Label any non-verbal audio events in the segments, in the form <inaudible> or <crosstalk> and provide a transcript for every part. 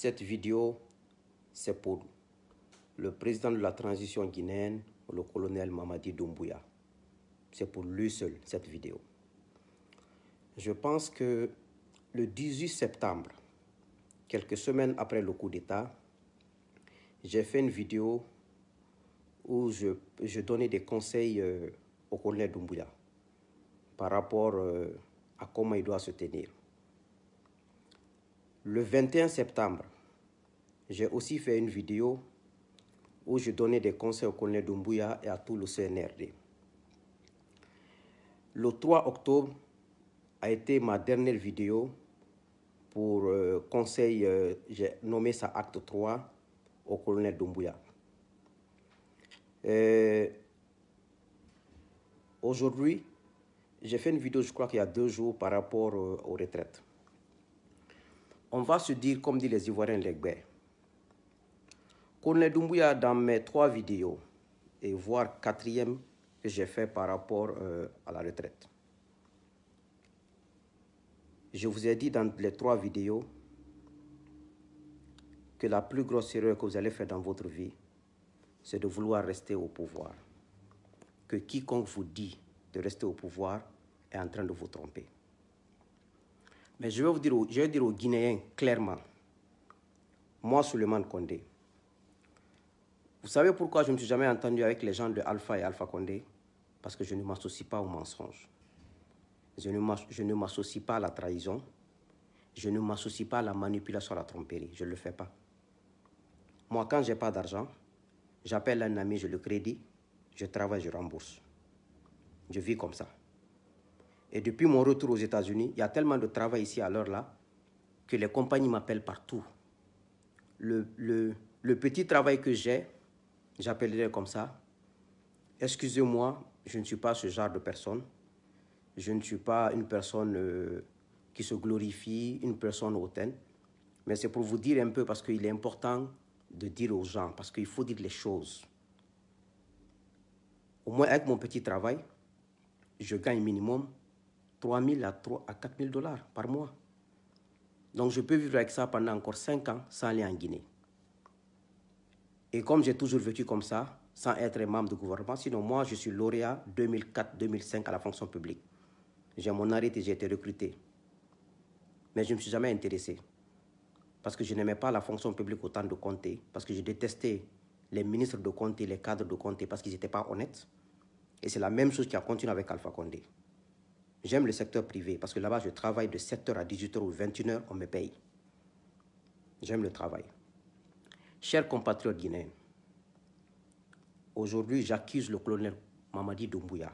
Cette vidéo, c'est pour le président de la transition guinéenne, le colonel Mamadi Doumbouya. C'est pour lui seul, cette vidéo. Je pense que le 18 septembre, quelques semaines après le coup d'État, j'ai fait une vidéo où je, donnais des conseils euh, au colonel Doumbouya par rapport euh, à comment il doit se tenir. Le 21 septembre, j'ai aussi fait une vidéo où je donnais des conseils au colonel Doumbouya et à tout le CNRD. Le 3 octobre a été ma dernière vidéo pour euh, conseil, euh, j'ai nommé ça acte 3 au colonel Doumbouya. Euh, aujourd'hui, j'ai fait une vidéo, je crois qu'il y a deux jours, par rapport aux retraites on va se dire, comme disent les Ivoiriens qu'on Corneille Doumbouya, dans mes trois vidéos, et voire quatrième que j'ai fait par rapport euh, à la retraite, je vous ai dit dans les trois vidéos que la plus grosse erreur que vous allez faire dans votre vie, c'est de vouloir rester au pouvoir. Que quiconque vous dit de rester au pouvoir est en train de vous tromper. Mais je vais vous dire, je vais dire aux Guinéens clairement, moi, Suleiman Condé, vous savez pourquoi je ne me suis jamais entendu avec les gens de Alpha et Alpha Condé Parce que je ne m'associe pas aux mensonges. Je ne m'associe pas à la trahison. Je ne m'associe pas à la manipulation, à la tromperie. Je ne le fais pas. Moi, quand je n'ai pas d'argent, j'appelle un ami, je le crédit, je travaille, je rembourse. Je vis comme ça. Et depuis mon retour aux États-Unis, il y a tellement de travail ici à l'heure là que les compagnies m'appellent partout. Le, le, petit travail que j'ai, j'appellerai comme ça. Excusez-moi, je ne suis pas ce genre de personne. Je ne suis pas une personne euh, qui se glorifie, une personne hautaine. Mais c'est pour vous dire un peu parce qu'il est important de dire aux gens, parce qu'il faut dire les choses. Au moins avec mon petit travail, je gagne minimum 3 000 à, 3 à 4 000 dollars par mois. Donc je peux vivre avec ça pendant encore 5 ans sans aller en Guinée. Et comme j'ai toujours vécu comme ça, sans être membre du gouvernement, sinon moi je suis lauréat 2004-2005 à la fonction publique. J'ai mon et j'ai été recruté. Mais je ne me suis jamais intéressé. Parce que je n'aimais pas la fonction publique autant de compter parce que je détestais les ministres de Comté, les cadres de compter, parce qu'ils n'étaient pas honnêtes. Et c'est la même chose qui a continué avec Alpha Condé. J'aime le secteur privé parce que là-bas, je travaille de 7h à 18h ou 21h, on me paye. J'aime le travail. Chers compatriotes guinéens, aujourd'hui, j'accuse le colonel Mamadi Doumbouya.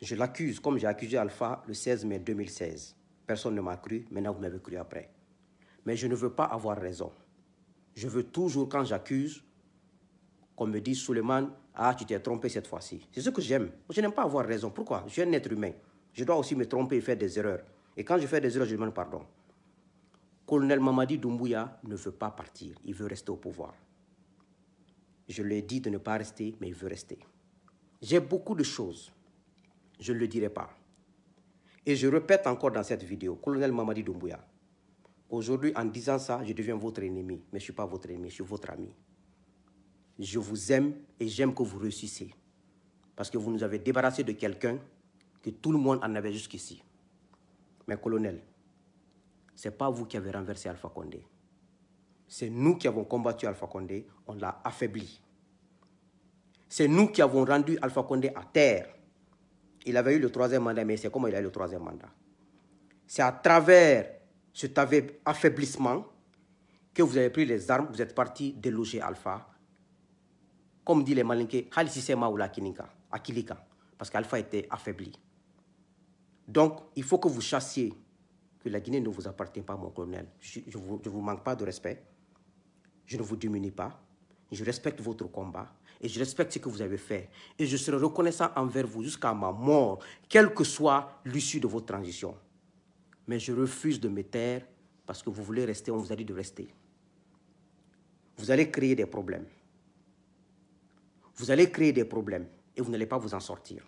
Je l'accuse comme j'ai accusé Alpha le 16 mai 2016. Personne ne m'a cru, maintenant vous m'avez cru après. Mais je ne veux pas avoir raison. Je veux toujours, quand j'accuse, qu'on me dise Souleymane, ah, tu t'es trompé cette fois-ci. C'est ce que j'aime. Je n'aime pas avoir raison. Pourquoi Je suis un être humain. Je dois aussi me tromper et faire des erreurs. Et quand je fais des erreurs, je demande pardon. Colonel Mamadi Doumbouya ne veut pas partir. Il veut rester au pouvoir. Je lui ai dit de ne pas rester, mais il veut rester. J'ai beaucoup de choses. Je ne le dirai pas. Et je répète encore dans cette vidéo, colonel Mamadi Doumbouya, aujourd'hui en disant ça, je deviens votre ennemi. Mais je ne suis pas votre ennemi, je suis votre ami je vous aime et j'aime que vous réussissez. Parce que vous nous avez débarrassé de quelqu'un que tout le monde en avait jusqu'ici. Mais colonel, ce n'est pas vous qui avez renversé Alpha Condé. C'est nous qui avons combattu Alpha Condé, on l'a affaibli. C'est nous qui avons rendu Alpha Condé à terre. Il avait eu le troisième mandat, mais c'est comment il a eu le troisième mandat C'est à travers cet affaiblissement que vous avez pris les armes, vous êtes parti déloger Alpha comme dit les Malinké, parce qu'Alpha était affaibli. Donc, il faut que vous chassiez que la Guinée ne vous appartient pas, mon colonel. Je ne vous, manque pas de respect. Je ne vous diminue pas. Je respecte votre combat et je respecte ce que vous avez fait. Et je serai reconnaissant envers vous jusqu'à ma mort, quelle que soit l'issue de votre transition. Mais je refuse de me taire parce que vous voulez rester, on vous a dit de rester. Vous allez créer des problèmes vous allez créer des problèmes et vous n'allez pas vous en sortir.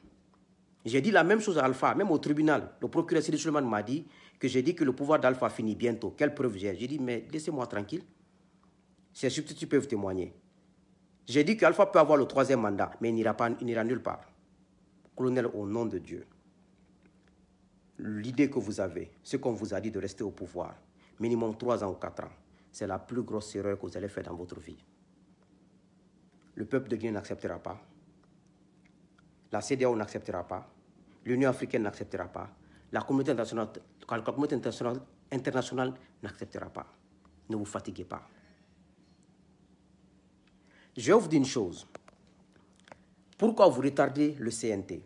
J'ai dit la même chose à Alpha, même au tribunal. Le procureur Sidi m'a dit que j'ai dit que le pouvoir d'Alpha finit bientôt. Quelle preuve j'ai J'ai dit, mais laissez-moi tranquille. Ces substituts peuvent témoigner. J'ai dit qu'Alpha peut avoir le troisième mandat, mais il n'ira nulle part. Colonel, au nom de Dieu, l'idée que vous avez, ce qu'on vous a dit de rester au pouvoir, minimum trois ans ou quatre ans, c'est la plus grosse erreur que vous allez faire dans votre vie le peuple de Guinée n'acceptera pas. La CDAO n'acceptera pas. L'Union africaine n'acceptera pas. La communauté internationale, n'acceptera pas. Ne vous fatiguez pas. Je vous dis une chose. Pourquoi vous retardez le CNT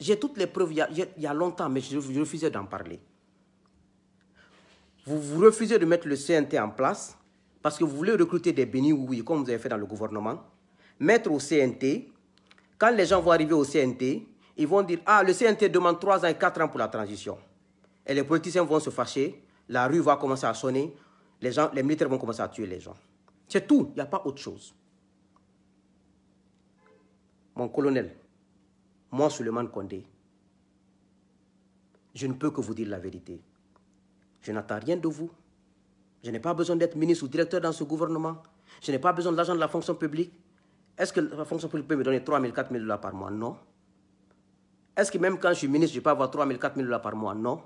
J'ai toutes les preuves il y, a, longtemps, mais je, je refusais d'en parler. Vous, vous refusez de mettre le CNT en place parce que vous voulez recruter des bénis oui, comme vous avez fait dans le gouvernement mettre au CNT. Quand les gens vont arriver au CNT, ils vont dire Ah, le CNT demande 3 ans et 4 ans pour la transition. Et les politiciens vont se fâcher, la rue va commencer à sonner, les, gens, les militaires vont commencer à tuer les gens. C'est tout, il n'y a pas autre chose. Mon colonel, moi, Suleiman Condé, je ne peux que vous dire la vérité. Je n'attends rien de vous. Je n'ai pas besoin d'être ministre ou directeur dans ce gouvernement. Je n'ai pas besoin de l'argent de la fonction publique. Est-ce que la fonction publique peut me donner 3 000, 4 000 dollars par mois Non. Est-ce que même quand je suis ministre, je peux avoir 3 000, 4 000 dollars par mois Non.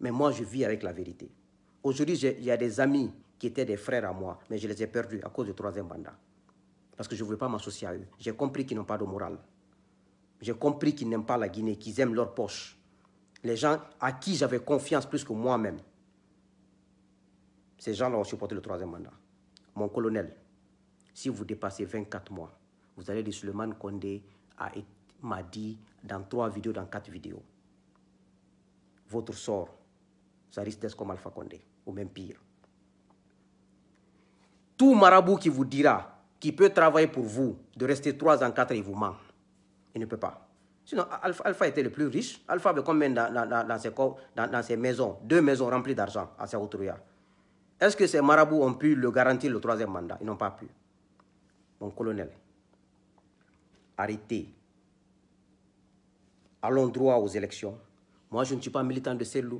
Mais moi, je vis avec la vérité. Aujourd'hui, il y a des amis qui étaient des frères à moi, mais je les ai perdus à cause du troisième mandat. Parce que je ne voulais pas m'associer à eux. J'ai compris qu'ils n'ont pas de morale. J'ai compris qu'ils n'aiment pas la Guinée, qu'ils aiment leur poche. Les gens à qui j'avais confiance plus que moi-même. Ces gens-là ont supporté le troisième mandat. Mon colonel, si vous dépassez 24 mois, vous allez de Suleiman Kondé m'a dit dans trois vidéos, dans quatre vidéos. Votre sort, ça risque d'être comme Alpha Condé, ou même pire. Tout marabout qui vous dira, qui peut travailler pour vous, de rester trois ans, quatre, il vous ment. Il ne peut pas. Sinon, Alpha, était le plus riche. Alpha avait combien dans, dans, ses, dans maisons Deux maisons remplies d'argent à Saoutoria. Est-ce que ces marabouts ont pu le garantir le troisième mandat Ils n'ont pas pu mon colonel, arrêtez. Allons droit aux élections. Moi, je ne suis pas militant de CELU.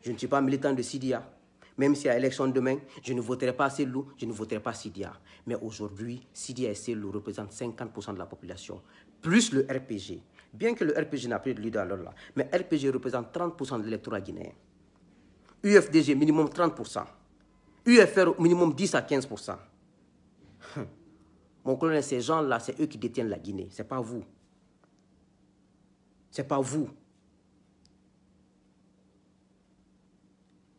Je ne suis pas militant de CIDIA. Même si à a élection demain, je ne voterai pas CELO, je ne voterai pas Sidia. Mais aujourd'hui, CIDIA et CELU représentent 50% de la population, plus le RPG. Bien que le RPG n'a plus de leader alors là, mais RPG représente 30% de l'électorat guinéen. UFDG, minimum 30%. UFR, minimum 10 à 15%. Mon colonel, ces gens-là, c'est eux qui détiennent la Guinée. C'est pas vous. C'est pas vous.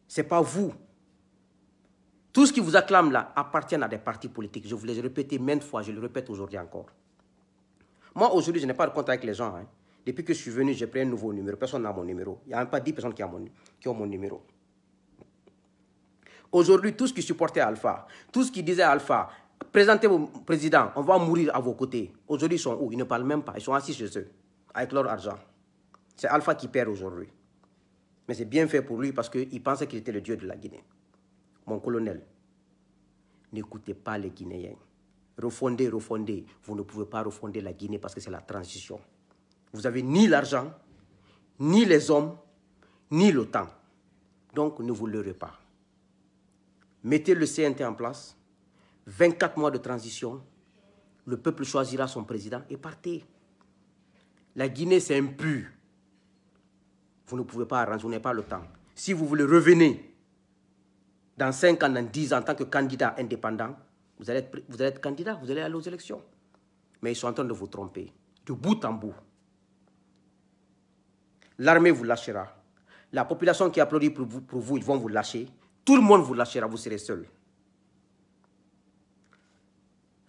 C'est pas vous. Tout ce qui vous acclame là appartient à des partis politiques. Je vous l'ai répété maintes fois, je le répète aujourd'hui encore. Moi, aujourd'hui, je n'ai pas de contact avec les gens. Hein. Depuis que je suis venu, j'ai pris un nouveau numéro. Personne n'a mon numéro. Il n'y a pas 10 personnes qui ont mon numéro. Aujourd'hui, tout ce qui supportait Alpha, tout ce qui disait Alpha, présentez vos président. on va mourir à vos côtés. Aujourd'hui, ils sont où Ils ne parlent même pas. Ils sont assis chez eux, avec leur argent. C'est Alpha qui perd aujourd'hui. Mais c'est bien fait pour lui parce qu'il pensait qu'il était le dieu de la Guinée. Mon colonel, n'écoutez pas les Guinéens. Refondez, refondez. Vous ne pouvez pas refonder la Guinée parce que c'est la transition. Vous n'avez ni l'argent, ni les hommes, ni le temps. Donc ne vous leurrez pas. Mettez le CNT en place 24 mois de transition, le peuple choisira son président et partez. La Guinée, c'est impu. Vous ne pouvez pas arranger, vous n'avez pas le temps. Si vous voulez revenir dans 5 ans, dans 10 ans, en tant que candidat indépendant, vous allez, être, candidat, vous allez aller aux élections. Mais ils sont en train de vous tromper, de bout en bout. L'armée vous lâchera. La population qui applaudit pour vous, pour vous, ils vont vous lâcher. Tout le monde vous lâchera, vous serez seul.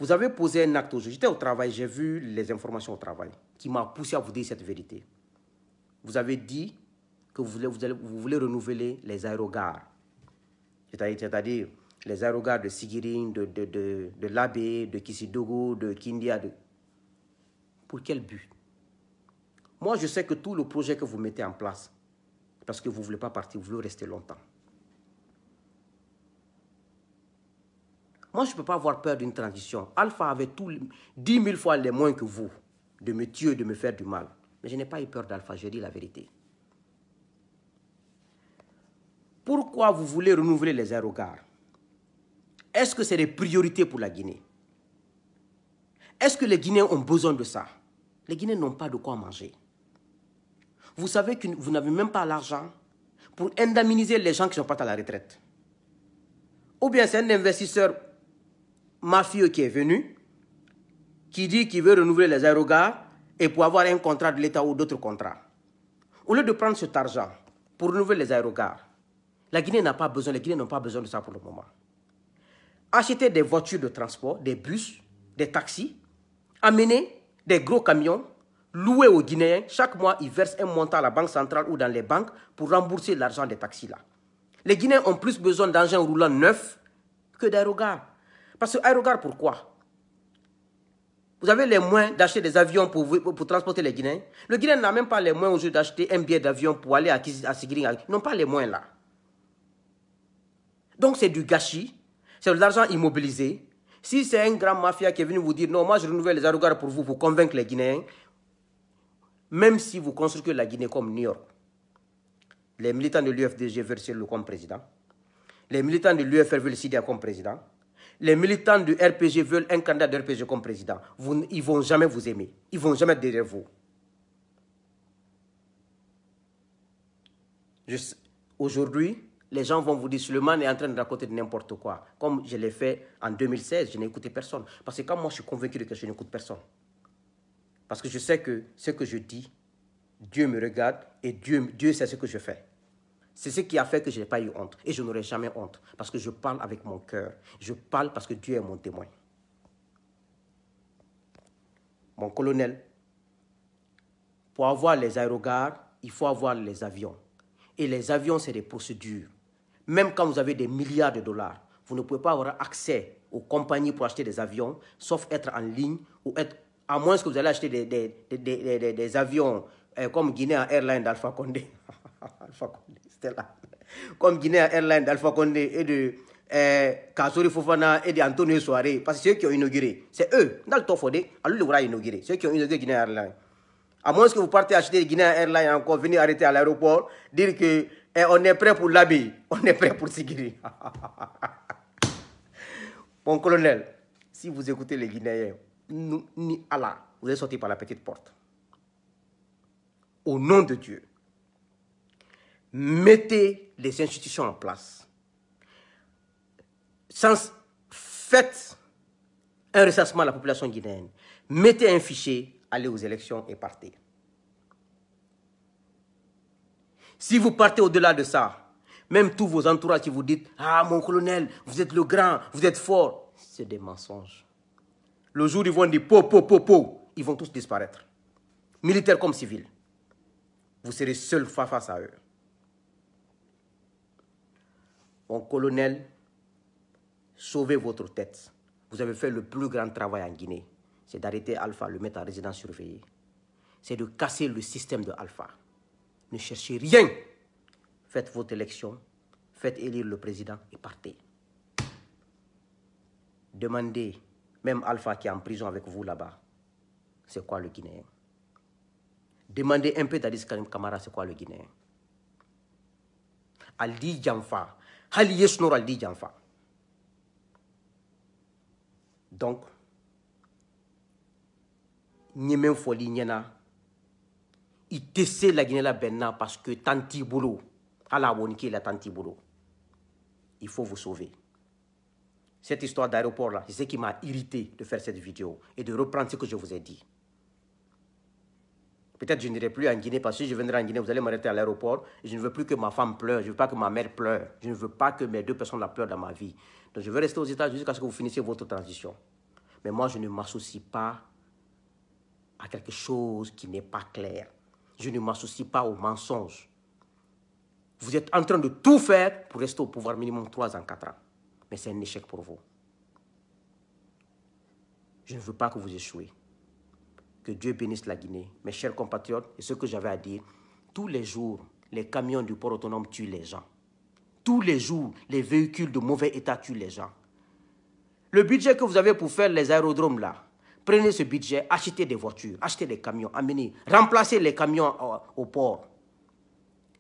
Vous avez posé un acte aujourd'hui. J'étais au travail, j'ai vu les informations au travail qui m'a poussé à vous dire cette vérité. Vous avez dit que vous voulez, vous voulez renouveler les aérogares. C'est-à-dire les aérogares de Sigirin, de, de, de, de Labé, de Kisidogo, de Kindia. Pour quel but Moi, je sais que tout le projet que vous mettez en place, parce que vous ne voulez pas partir, vous voulez rester longtemps. Moi, je ne peux pas avoir peur d'une transition. Alpha avait tout, 10 000 fois les moins que vous de me tuer, de me faire du mal. Mais je n'ai pas eu peur d'Alpha, je dis la vérité. Pourquoi vous voulez renouveler les aérogares Est-ce que c'est des priorités pour la Guinée Est-ce que les Guinéens ont besoin de ça Les Guinéens n'ont pas de quoi manger. Vous savez que vous n'avez même pas l'argent pour indemniser les gens qui sont pas à la retraite. Ou bien c'est un investisseur mafieux qui est venu, qui dit qu'il veut renouveler les aérogares et pour avoir un contrat de l'État ou d'autres contrats. Au lieu de prendre cet argent pour renouveler les aérogares, la Guinée n'a pas besoin, les Guinéens n'ont pas besoin de ça pour le moment. Acheter des voitures de transport, des bus, des taxis, amener des gros camions, louer aux Guinéens. Chaque mois, ils versent un montant à la Banque centrale ou dans les banques pour rembourser l'argent des taxis-là. Les Guinéens ont plus besoin d'engins roulants neufs que d'aérogares. Parce que regarde pourquoi Vous avez les moyens d'acheter des avions pour, transporter les Guinéens. Le Guinéen n'a même pas les moyens aujourd'hui d'acheter un billet d'avion pour aller à, à Ils n'ont pas les moyens là. Donc c'est du gâchis, c'est de l'argent immobilisé. Si c'est un grand mafia qui est venu vous dire non, moi je renouvelle les Aérogares pour vous, pour convaincre les Guinéens, même si vous construisez la Guinée comme New York, les militants de l'UFDG veulent le comme président, les militants de l'UFR veulent le SIDIA comme président, les militants du RPG veulent un candidat de RPG comme président. Vous, ils ne vont jamais vous aimer. Ils ne vont jamais derrière vous. Aujourd'hui, les gens vont vous dire le man est en train de raconter n'importe quoi. Comme je l'ai fait en 2016, je n'ai écouté personne. Parce que quand moi je suis convaincu de que je n'écoute personne. Parce que je sais que ce que je dis, Dieu me regarde et Dieu, Dieu sait ce que je fais. C'est ce qui a fait que je n'ai pas eu honte. Et je n'aurai jamais honte. Parce que je parle avec mon cœur. Je parle parce que Dieu est mon témoin. Mon colonel, pour avoir les aérogares, il faut avoir les avions. Et les avions, c'est des procédures. Même quand vous avez des milliards de dollars, vous ne pouvez pas avoir accès aux compagnies pour acheter des avions, sauf être en ligne ou être, à moins que vous allez acheter des, des, avions euh, comme Guinée Airlines d'Alpha Condé. <laughs> Condé. Comme Guinée Airlines d'Alpha Condé et de euh, Fofana et d'Antonio Soare. Parce que c'est eux qui ont inauguré, c'est eux. Dans le temps alors le Legoura a inauguré. Ceux qui ont inauguré Guinée Airlines. À moins que vous partez acheter Guinée Airlines encore, venir arrêter à l'aéroport, dire que eh, on est prêt pour l'Abbé, <laughs> on est prêt pour Sigiri. Mon <laughs> colonel, si vous écoutez les Guinéens, ni Allah, vous êtes sortis par la petite porte. Au nom de Dieu mettez les institutions en place. Sans, faites un recensement à la population guinéenne. Mettez un fichier, allez aux élections et partez. Si vous partez au-delà de ça, même tous vos entourages qui vous disent Ah, mon colonel, vous êtes le grand, vous êtes fort, c'est des mensonges. Le jour où ils vont dire Po, po, po, po, ils vont tous disparaître. Militaires comme civils. Vous serez seul face à eux mon colonel, sauvez votre tête. Vous avez fait le plus grand travail en Guinée. C'est d'arrêter Alpha, le mettre en résidence surveillée. C'est de casser le système de Alpha. Ne cherchez rien. Faites votre élection, faites élire le président et partez. Demandez, même Alpha qui est en prison avec vous là-bas, c'est quoi le Guinéen Demandez un peu d'Alice Karim Kamara, c'est quoi le Guinéen Aldi Djamfa, hali yesu n'oral di janfa donc n ye min fɔli la bɛn parce que tan t'i bolo hali la tan il faut vous sauver cette histoire d'aéroport là c'est ce qui m'a irrité de faire cette vidéo et de reprendre ce que je vous ai dit Peut-être je n'irai plus en Guinée parce que si je viendrai en Guinée, vous allez m'arrêter à l'aéroport. je ne veux plus que ma femme pleure. Je ne veux pas que ma mère pleure. Je ne veux pas que mes deux personnes la pleurent dans ma vie. Donc je veux rester aux États-Unis jusqu'à ce que vous finissiez votre transition. Mais moi, je ne m'associe pas à quelque chose qui n'est pas clair. Je ne m'associe pas aux mensonges. Vous êtes en train de tout faire pour rester au pouvoir minimum 3 ans, 4 ans. Mais c'est un échec pour vous. Je ne veux pas que vous échouiez. Que Dieu bénisse la Guinée. Mes chers compatriotes, et ce que j'avais à dire, tous les jours, les camions du port autonome tuent les gens. Tous les jours, les véhicules de mauvais état tuent les gens. Le budget que vous avez pour faire les aérodromes là, prenez ce budget, achetez des voitures, achetez des camions, amenez, remplacez les camions au, port.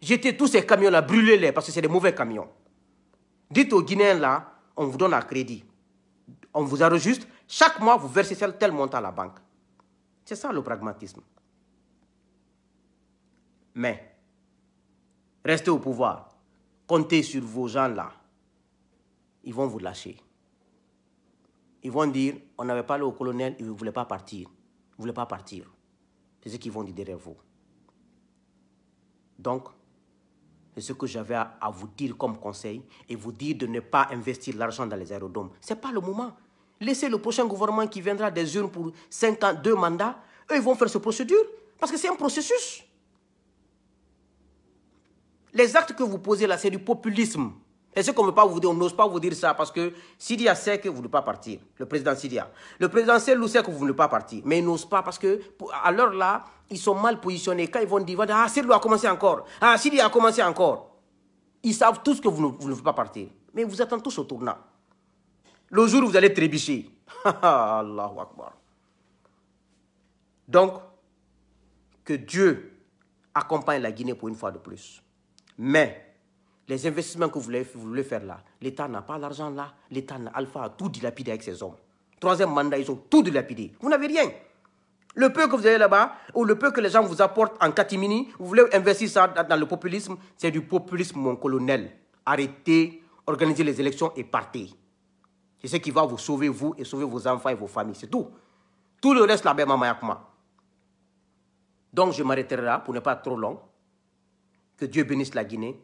Jetez tous ces camions-là, brûlez-les parce que c'est des mauvais camions. Dites aux Guinéens là, on vous donne un crédit. On vous enregistre. Chaque mois, vous versez tel montant à la banque. C'est ça le pragmatisme. Mais, restez au pouvoir, comptez sur vos gens-là, ils vont vous lâcher. Ils vont dire, on n'avait pas le colonel, il ne voulait pas partir. Il ne voulait pas partir. C'est ce qu'ils vont dire derrière vous. Donc, c'est ce que j'avais à vous dire comme conseil et vous dire de ne pas investir l'argent dans les aérodromes. Ce n'est pas le moment. Laissez le prochain gouvernement qui viendra des urnes pour 5 ans, 2 mandats. Eux, ils vont faire cette procédure parce que c'est un processus. Les actes que vous posez là, c'est du populisme. Et ce qu'on ne veut pas vous dire, on n'ose pas vous dire ça parce que Sidia sait que vous ne voulez pas partir, le président Sidia. Le président Selou sait que vous ne voulez pas partir, mais il n'ose pas parce que à l'heure là, ils sont mal positionnés. Quand ils vont dire, ah, Selou a commencé encore, ah, Sidia a commencé encore. Ils savent tous que vous ne, vous voulez pas partir, mais vous attendent tous au tournant. Le jour où vous allez trébucher. <laughs> Allahu Akbar. Donc, que Dieu accompagne la Guinée pour une fois de plus. Mais, les investissements que vous voulez, vous voulez faire là, l'État n'a pas l'argent là, l'État Alpha a tout dilapidé avec ses hommes. Troisième mandat, ils ont tout dilapidé. Vous n'avez rien. Le peu que vous avez là-bas, ou le peu que les gens vous apportent en catimini, vous voulez investir ça dans le populisme, c'est du populisme, mon colonel. Arrêtez, organisez les élections et partez. C'est ce qui va vous sauver, vous, et sauver vos enfants et vos familles. C'est tout. Tout le reste, la même Mayakma. Donc, je m'arrêterai là pour ne pas être trop long. Que Dieu bénisse la Guinée.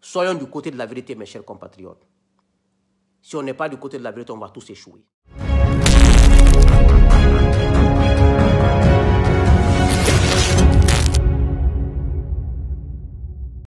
Soyons du côté de la vérité, mes chers compatriotes. Si on n'est pas du côté de la vérité, on va tous échouer.